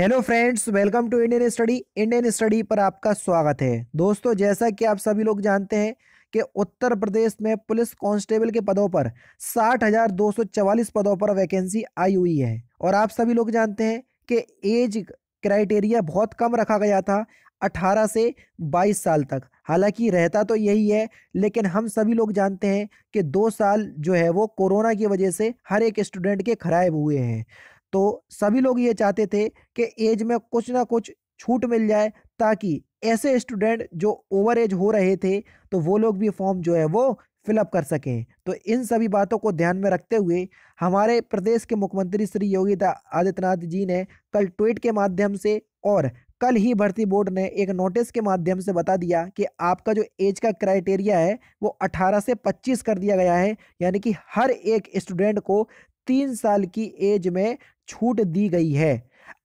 hello friends welcome to Indian study Indian study पर आपका स्वागत है दोस्तों जैसा कि आप सभी लोग जानते हैं कि उत्तर प्रदेश में पुलिस कांस्टेबल के पदों पर साठ हजार दो सौ चवालीस पदों पर वैकेंसी आई हुई है और आप सभी लोग जानते हैं कि एज क्राइटेरिया बहुत कम रखा गया था 18 से 22 साल तक हालांकि रहता तो यही है लेकिन हम सभी लोग जानते हैं कि दो साल जो है वो कोरोना की वजह से हर एक स्टूडेंट के खराब हुए हैं तो सभी लोग ये चाहते थे कि एज में कुछ ना कुछ छूट मिल जाए ताकि ऐसे स्टूडेंट जो ओवर एज हो रहे थे तो वो लोग भी फॉर्म जो है वो फिलअप कर सकें तो इन सभी बातों को ध्यान में रखते हुए हमारे प्रदेश के मुख्यमंत्री श्री योगी आदित्यनाथ जी ने कल ट्वीट के माध्यम से और कल ही भर्ती बोर्ड ने एक नोटिस के माध्यम से बता दिया कि आपका जो एज का क्राइटेरिया है वो 18 से 25 कर दिया गया है यानी कि हर एक स्टूडेंट को तीन साल की एज में छूट दी गई है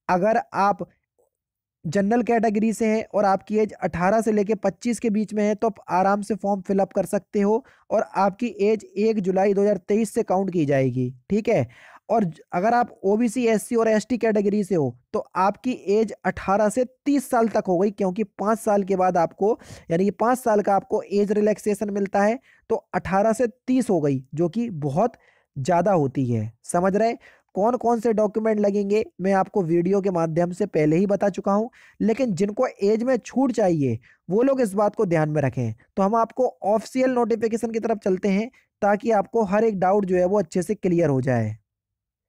अगर आप जनरल कैटेगरी से हैं और आपकी एज 18 से लेकर 25 के बीच में है तो आप आराम से फॉर्म फिलअप कर सकते हो और आपकी एज 1 जुलाई 2023 से काउंट की जाएगी ठीक है और अगर आप ओबीसी एससी और एसटी कैटेगरी से हो तो आपकी एज 18 से 30 साल तक हो गई क्योंकि पाँच साल के बाद आपको यानी कि पाँच साल का आपको एज रिलैक्सेशन मिलता है तो अठारह से तीस हो गई जो कि बहुत ज़्यादा होती है समझ रहे कौन कौन से डॉक्यूमेंट लगेंगे मैं आपको वीडियो के माध्यम से पहले ही बता चुका हूं लेकिन जिनको एज में छूट चाहिए वो लोग इस बात को ध्यान में रखें तो हम आपको ऑफिशियल नोटिफिकेशन की तरफ चलते हैं ताकि आपको हर एक डाउट जो है वो अच्छे से क्लियर हो जाए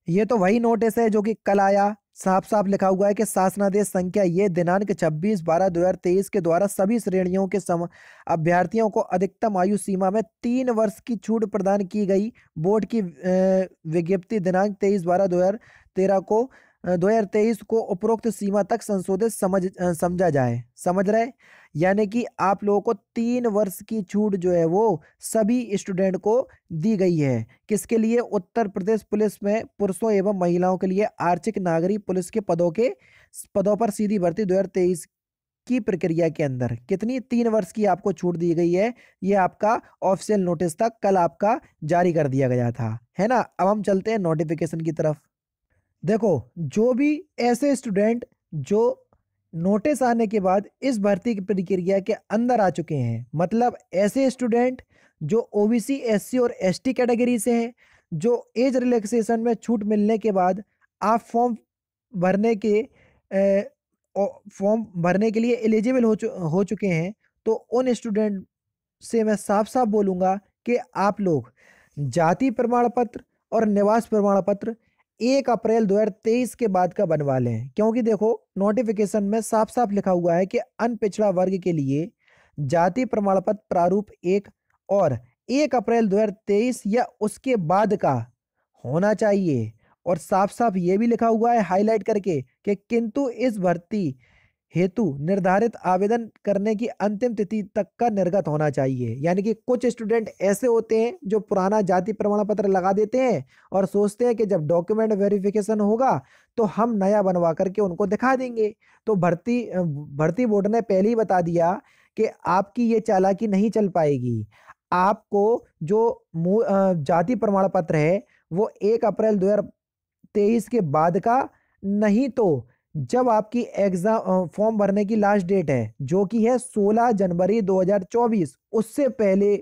ये तो वही नोटिस है जो कि कल आया साफ साफ लिखा हुआ है कि शासनादेश संख्या ये दिनांक 26 बारह 2023 के द्वारा सभी श्रेणियों के सम अभ्यर्थियों को अधिकतम आयु सीमा में तीन वर्ष की छूट प्रदान की गई बोर्ड की विज्ञप्ति दिनांक 23 बारह 2013 को 2023 को उपरोक्त सीमा तक संशोधित समझ समझा जाए समझ रहे यानी कि आप लोगों को तीन वर्ष की छूट जो है वो सभी स्टूडेंट को दी गई है किसके लिए उत्तर प्रदेश पुलिस में पुरुषों एवं महिलाओं के लिए आर्थिक नागरिक पुलिस के पदों के पदों पर सीधी भर्ती दो की प्रक्रिया के अंदर कितनी तीन वर्ष की आपको छूट दी गई है ये आपका ऑफिशियल नोटिस था कल आपका जारी कर दिया गया था है ना अब हम चलते हैं नोटिफिकेशन की तरफ देखो जो भी ऐसे स्टूडेंट जो नोटिस आने के बाद इस भर्ती की प्रक्रिया के अंदर आ चुके हैं मतलब ऐसे स्टूडेंट जो ओबीसी एससी और एसटी कैटेगरी से हैं जो एज रिलैक्सेशन में छूट मिलने के बाद आप फॉर्म भरने के फॉर्म भरने के लिए एलिजिबल हो चु, हो चुके हैं तो उन स्टूडेंट से मैं साफ साफ बोलूँगा कि आप लोग जाति प्रमाण पत्र और निवास प्रमाण पत्र एक अप्रैल 2023 के बाद का बनवा लें क्योंकि देखो नोटिफिकेशन में साफ साफ लिखा हुआ है कि अन पिछड़ा वर्ग के लिए जाति प्रमाण पत्र प्रारूप एक और एक अप्रैल 2023 या उसके बाद का होना चाहिए और साफ साफ ये भी लिखा हुआ है हाईलाइट करके कि किंतु इस भर्ती हेतु निर्धारित आवेदन करने की अंतिम तिथि तक का निर्गत होना चाहिए यानी कि कुछ स्टूडेंट ऐसे होते हैं जो पुराना जाति प्रमाण पत्र लगा देते हैं और सोचते हैं कि जब डॉक्यूमेंट वेरिफिकेशन होगा तो हम नया बनवा करके उनको दिखा देंगे तो भर्ती भर्ती बोर्ड ने पहले ही बता दिया कि आपकी ये चालाकी नहीं चल पाएगी आपको जो जाति प्रमाण पत्र है वो एक अप्रैल दो के बाद का नहीं तो जब आपकी एग्जाम फॉर्म भरने की लास्ट डेट है जो कि है 16 जनवरी 2024 उससे पहले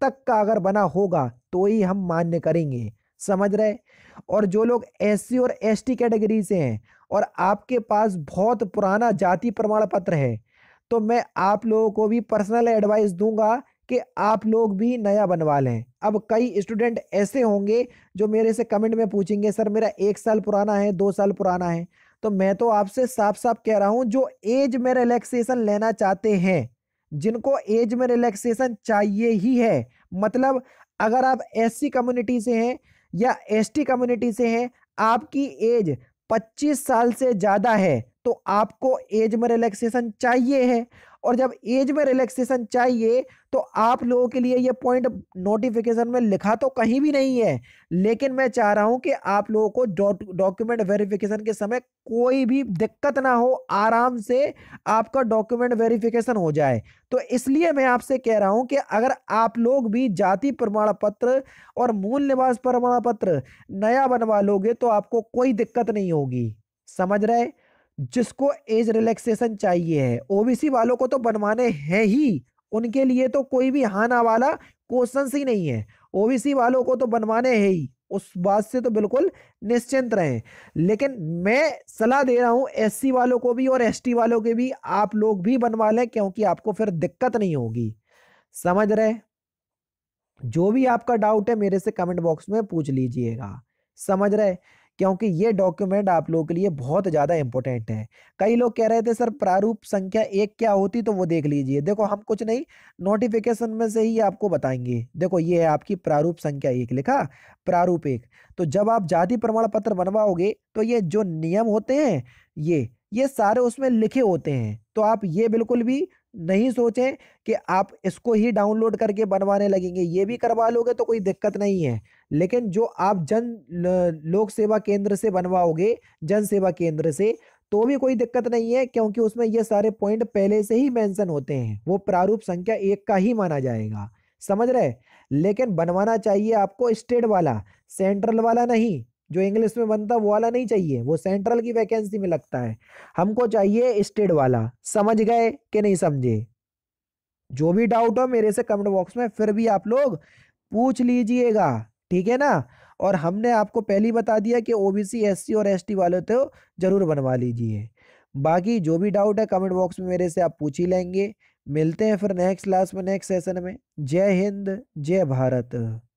तक का अगर बना होगा तो ही हम मान्य करेंगे समझ रहे और जो लोग एस और एस कैटेगरी से हैं और आपके पास बहुत पुराना जाति प्रमाण पत्र है तो मैं आप लोगों को भी पर्सनल एडवाइस दूंगा कि आप लोग भी नया बनवा लें अब कई स्टूडेंट ऐसे होंगे जो मेरे से कमेंट में पूछेंगे सर मेरा एक साल पुराना है दो साल पुराना है तो मैं तो आपसे साफ साफ कह रहा हूं जो एज में रिलैक्सेशन लेना चाहते हैं जिनको एज में रिलैक्सेशन चाहिए ही है मतलब अगर आप एससी कम्युनिटी से हैं या एसटी कम्युनिटी से हैं आपकी एज 25 साल से ज़्यादा है तो आपको एज में रिलैक्सेशन चाहिए है और जब एज में रिलैक्सेशन चाहिए तो आप लोगों के लिए ये पॉइंट नोटिफिकेशन में लिखा तो कहीं भी नहीं है लेकिन मैं चाह रहा हूं कि आप लोगों को डॉक्यूमेंट वेरिफिकेशन के समय कोई भी दिक्कत ना हो आराम से आपका डॉक्यूमेंट वेरिफिकेशन हो जाए तो इसलिए मैं आपसे कह रहा हूं कि अगर आप लोग भी जाति प्रमाण पत्र और मूल निवास प्रमाण पत्र नया बनवा लोगे तो आपको कोई दिक्कत नहीं होगी समझ रहे जिसको एज रिलैक्सेशन चाहिए है ओबीसी वालों को तो बनवाने हैं ही उनके लिए तो कोई भी हाना वाला क्वेश्चन ही नहीं है ओबीसी वालों को तो बनवाने हैं ही उस बात से तो बिल्कुल निश्चिंत रहें लेकिन मैं सलाह दे रहा हूं एससी वालों को भी और एसटी वालों के भी आप लोग भी बनवा लें क्योंकि आपको फिर दिक्कत नहीं होगी समझ रहे जो भी आपका डाउट है मेरे से कमेंट बॉक्स में पूछ लीजिएगा समझ रहे क्योंकि ये डॉक्यूमेंट आप लोगों के लिए बहुत ज़्यादा इंपॉर्टेंट है कई लोग कह रहे थे सर प्रारूप संख्या एक क्या होती तो वो देख लीजिए देखो हम कुछ नहीं नोटिफिकेशन में से ही आपको बताएंगे देखो ये है आपकी प्रारूप संख्या एक लिखा प्रारूप एक तो जब आप जाति प्रमाण पत्र बनवाओगे तो ये जो नियम होते हैं ये ये सारे उसमें लिखे होते हैं तो आप ये बिल्कुल भी नहीं सोचें कि आप इसको ही डाउनलोड करके बनवाने लगेंगे ये भी करवा लोगे तो कोई दिक्कत नहीं है लेकिन जो आप जन लोक सेवा केंद्र से बनवाओगे जन सेवा केंद्र से तो भी कोई दिक्कत नहीं है क्योंकि उसमें ये सारे पॉइंट पहले से ही मेंशन होते हैं वो प्रारूप संख्या एक का ही माना जाएगा समझ रहे लेकिन बनवाना चाहिए आपको स्टेट वाला सेंट्रल वाला नहीं जो इंग्लिश में बनता वो वाला नहीं चाहिए वो सेंट्रल की वैकेंसी में लगता है हमको चाहिए स्टेट वाला समझ गए कि नहीं समझे जो भी डाउट हो मेरे से कमेंट बॉक्स में फिर भी आप लोग पूछ लीजिएगा ठीक है ना और हमने आपको पहली बता दिया कि ओबीसी एससी और एसटी वाले तो ज़रूर बनवा लीजिए बाकी जो भी डाउट है कमेंट बॉक्स में मेरे से आप पूछ ही लेंगे मिलते हैं फिर नेक्स्ट क्लास में नेक्स्ट सेशन में जय हिंद जय भारत